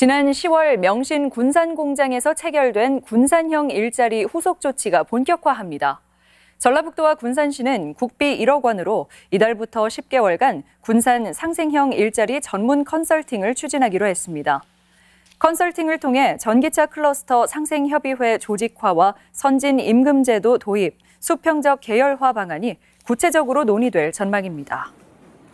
지난 10월 명신 군산공장에서 체결된 군산형 일자리 후속 조치가 본격화합니다. 전라북도와 군산시는 국비 1억 원으로 이달부터 10개월간 군산 상생형 일자리 전문 컨설팅을 추진하기로 했습니다. 컨설팅을 통해 전기차 클러스터 상생협의회 조직화와 선진 임금제도 도입, 수평적 계열화 방안이 구체적으로 논의될 전망입니다.